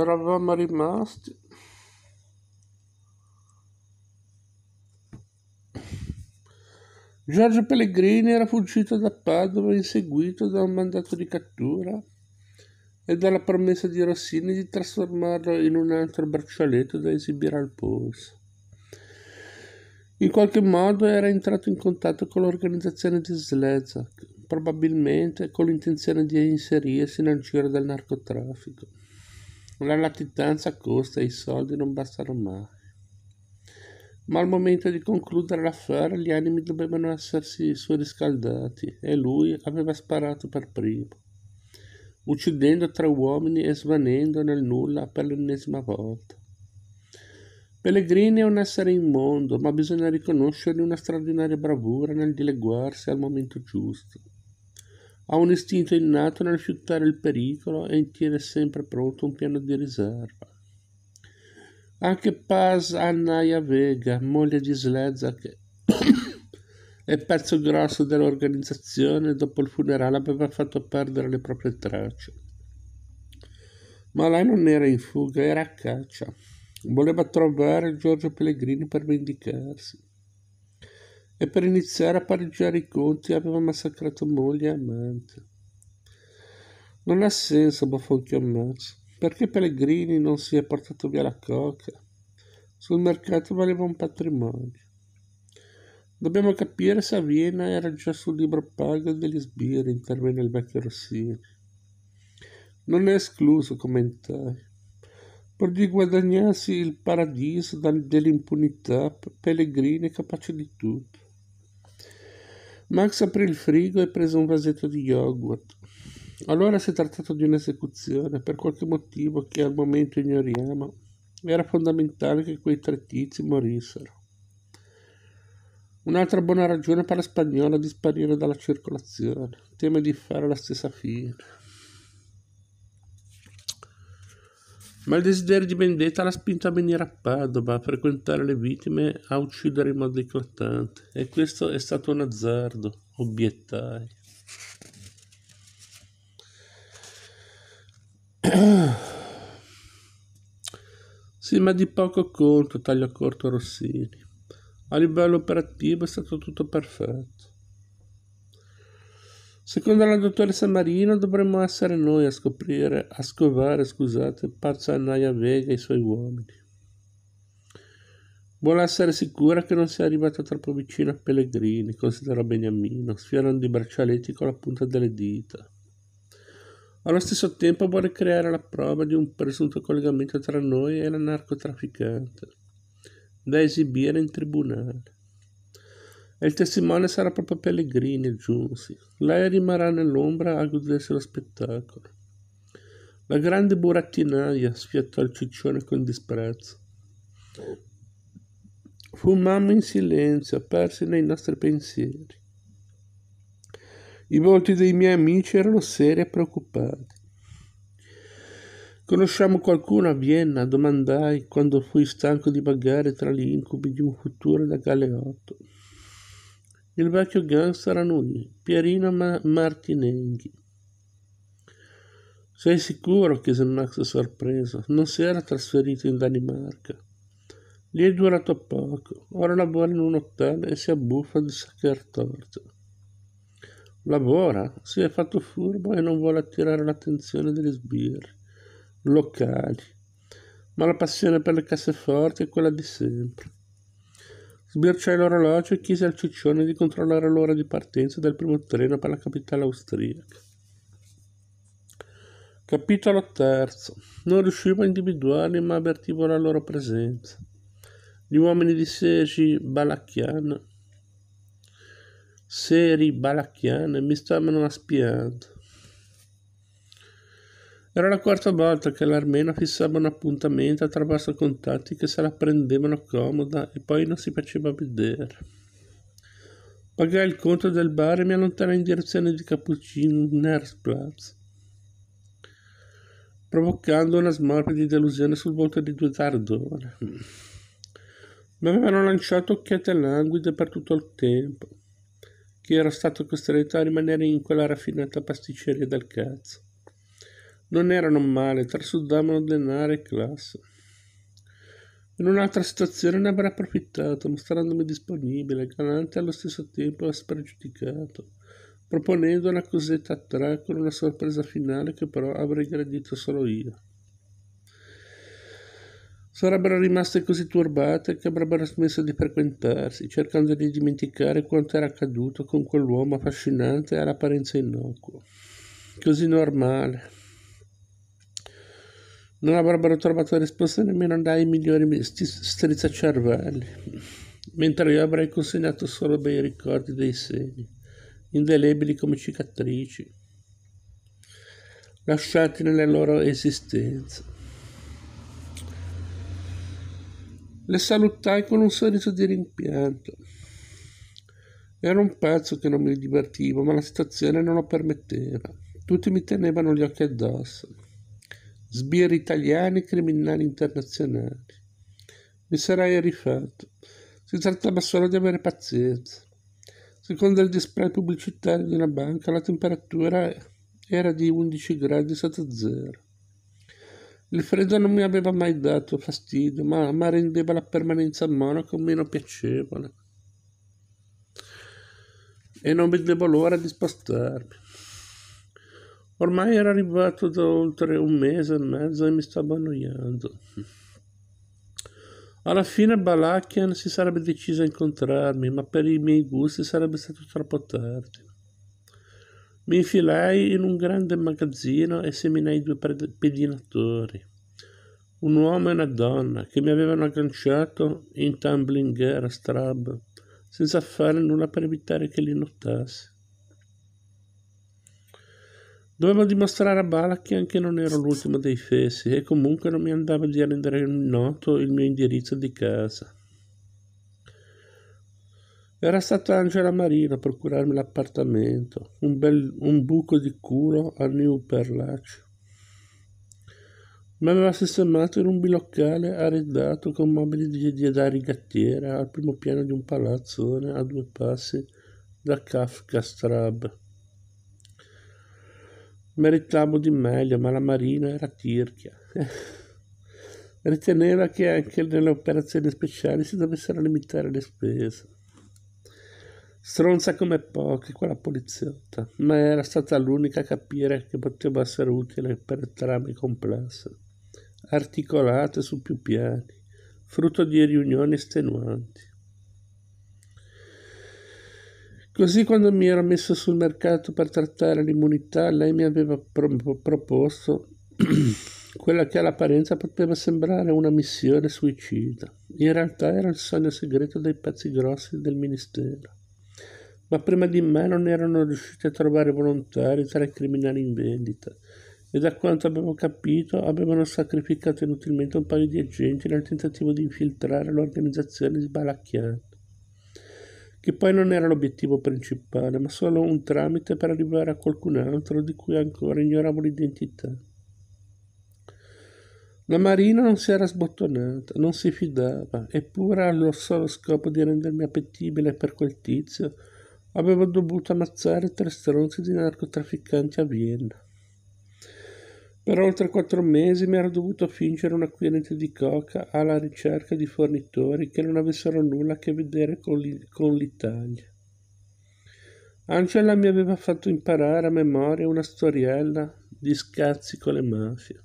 eravamo rimasti Giorgio Pellegrini era fuggito da Padova inseguito da un mandato di cattura e dalla promessa di Rossini di trasformarlo in un altro braccialetto da esibire al polso. In qualche modo era entrato in contatto con l'organizzazione di Slezak, probabilmente con l'intenzione di inserirsi nel giro del narcotraffico. La latitanza costa e i soldi non bastano mai. Ma al momento di concludere l'affare gli animi dovevano essersi surriscaldati e lui aveva sparato per primo, uccidendo tre uomini e svanendo nel nulla per l'ennesima volta. Pellegrini è un essere immondo, ma bisogna riconoscergli una straordinaria bravura nel dileguarsi al momento giusto. Ha un um istinto innato nel rifiutare il pericolo e tiene sempre pronto un piano di riserva. Anche Paz Anaya Vega, moglie di Slezak è pezzo grosso dell'organizzazione, dopo il funerale aveva fatto perdere le proprie tracce. Ma lei non era in fuga, era a caccia. Voleva trovare Giorgio Pellegrini per vendicarsi e per iniziare a pareggiare i conti aveva massacrato moglie e amante. Non ha senso bofonchiò Max, perché Pellegrini non si è portato via la coca? Sul mercato valeva un patrimonio. Dobbiamo capire se a Vienna era già sul libro pago degli sbirri, intervenne il vecchio Rossini. Non è escluso, commentai. Pur di guadagnarsi il paradiso dall'impunità, Pellegrini è capace di tutto. Max aprì il frigo e prese un vasetto di yogurt. Allora si è trattato di un'esecuzione, per qualche motivo che al momento ignoriamo. Era fondamentale che quei tre tizi morissero. Un'altra buona ragione per la spagnola di sparire dalla circolazione, teme di fare la stessa fine. ma il desiderio di vendetta l'ha spinto a venire a Padova, a frequentare le vittime, a uccidere in modo eclatante. E questo è stato un azzardo, obiettai. sì, ma di poco conto, tagliò corto Rossini. A livello operativo è stato tutto perfetto. Secondo la dottoressa Marino dovremmo essere noi a scoprire, a scovare, scusate, pazza Pazzanaia Vega e i suoi uomini. Vuole essere sicura che non sia arrivata troppo vicino a Pellegrini, considerò Beniamino, sfiorando i braccialetti con la punta delle dita. Allo stesso tempo vuole creare la prova di un presunto collegamento tra noi e la narcotrafficante, da esibire in tribunale. E il testimone sarà proprio Pellegrini, aggiunsi. Lei rimarrà nell'ombra a godersi lo spettacolo. La grande burattinaia sfiattò il ciccione con disprezzo. Fumammo in silenzio, persi nei nostri pensieri. I volti dei miei amici erano seri e preoccupati. Conosciamo qualcuno a Vienna? domandai quando fui stanco di vagare tra gli incubi di un futuro da galeotto. Il vecchio gangster a lui, Pierino Ma- Martinenghi. Sei sicuro? chiese Max sorpreso. Non si era trasferito in Danimarca. Lì è durato poco. Ora lavora in un hotel e si abbuffa di sacher torto. Lavora? Si è fatto furbo e non vuole attirare l'attenzione degli sbirri locali. Ma la passione per le casseforti è quella di sempre. Sbirciai l'orologio e chiese al ciccione di controllare l'ora di partenza del primo treno per la capitale austriaca. Capitolo terzo. Non riuscivo a individuarli, ma avvertivo la loro presenza. Gli uomini di Seri Balacchian, Seri Balacchian mi stavano spiando. Era la quarta volta che l'Armena fissava un appuntamento attraverso contatti che se la prendevano comoda e poi non si faceva vedere. Pagai il conto del bar e mi allontanai in direzione di Cappuccino Cappuccinersplatz, provocando una smorfia di delusione sul volto di due tardone. Mi avevano lanciato occhiate languide per tutto il tempo, che ero stato costretto a rimanere in quella raffinata pasticceria del cazzo. Non erano male, trasudavano denaro e classe. In un'altra situazione ne avrei approfittato, mostrandomi disponibile, galante allo stesso tempo spregiudicato, proponendo una cosetta a tre con una sorpresa finale che però avrei gradito solo io. Sarebbero rimaste così turbate che avrebbero smesso di frequentarsi, cercando di dimenticare quanto era accaduto con quell'uomo affascinante all'apparenza innocua. Così normale, non avrebbero trovato risposta nemmeno dai migliori strizzacervelli, mentre io avrei consegnato solo bei ricordi dei segni, indelebili come cicatrici, lasciati nelle loro esistenze. Le salutai con un sorriso di rimpianto. Era un pezzo che non mi divertivo, ma la situazione non lo permetteva. Tutti mi tenevano gli occhi addosso sbirri italiani e criminali internazionali. Mi sarei rifatto. Si trattava solo di avere pazienza. Secondo il display pubblicitario di una banca, la temperatura era di 11 gradi sotto zero. Il freddo non mi aveva mai dato fastidio, ma, ma rendeva la permanenza a Monaco meno piacevole. E non vedevo l'ora di spostarmi. Ormai era arrivato da oltre un mese e mezzo e mi stavo annoiando. Alla fine Balakian si sarebbe deciso a incontrarmi, ma per i miei gusti sarebbe stato troppo tardi. Mi infilai in un grande magazzino e seminai due pedinatori, un uomo e una donna, che mi avevano agganciato in tumbling ghera strab, senza fare nulla per evitare che li notassi. Dovevo dimostrare a Balak che anche non ero l'ultimo dei fessi e comunque non mi andava di rendere noto il mio indirizzo di casa. Era stata Angela Marina a procurarmi l'appartamento, un, bel, un buco di culo a New Perlaccio. Mi aveva sistemato in un biloccale arredato con mobili di, di da rigattiera al primo piano di un palazzone a due passi da Kafka Strab meritavo di meglio, ma la Marina era tirchia. Riteneva che anche nelle operazioni speciali si dovessero limitare le spese. Stronza come poche quella poliziotta, ma era stata l'unica a capire che poteva essere utile per trame complesse, articolate su più piani, frutto di riunioni estenuanti. Così quando mi ero messo sul mercato per trattare l'immunità, lei mi aveva pro- proposto quella che all'apparenza poteva sembrare una missione suicida. In realtà era il sogno segreto dei pezzi grossi del ministero. Ma prima di me non erano riusciti a trovare volontari tra i criminali in vendita e da quanto avevo capito avevano sacrificato inutilmente un paio di agenti nel tentativo di infiltrare l'organizzazione sbalacchiante che poi non era l'obiettivo principale, ma solo un tramite per arrivare a qualcun altro di cui ancora ignoravo l'identità. La Marina non si era sbottonata, non si fidava, eppure allo solo scopo di rendermi appetibile per quel tizio avevo dovuto ammazzare tre stronzi di narcotrafficanti a Vienna. Per oltre quattro mesi mi ero dovuto fingere un acquirente di coca alla ricerca di fornitori che non avessero nulla a che vedere con, l'Italia. Angela mi aveva fatto imparare a memoria una storiella di scazzi con le mafie.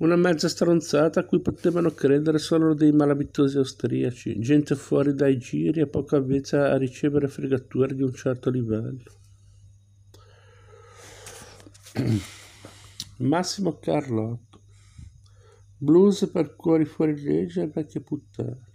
Una mezza stronzata a cui potevano credere solo dei malavitosi austriaci, gente fuori dai giri e poco avvezza a ricevere fregature di un certo livello. Massimo Carlotto. Blues per cuori fuori legge e vecchie puttane.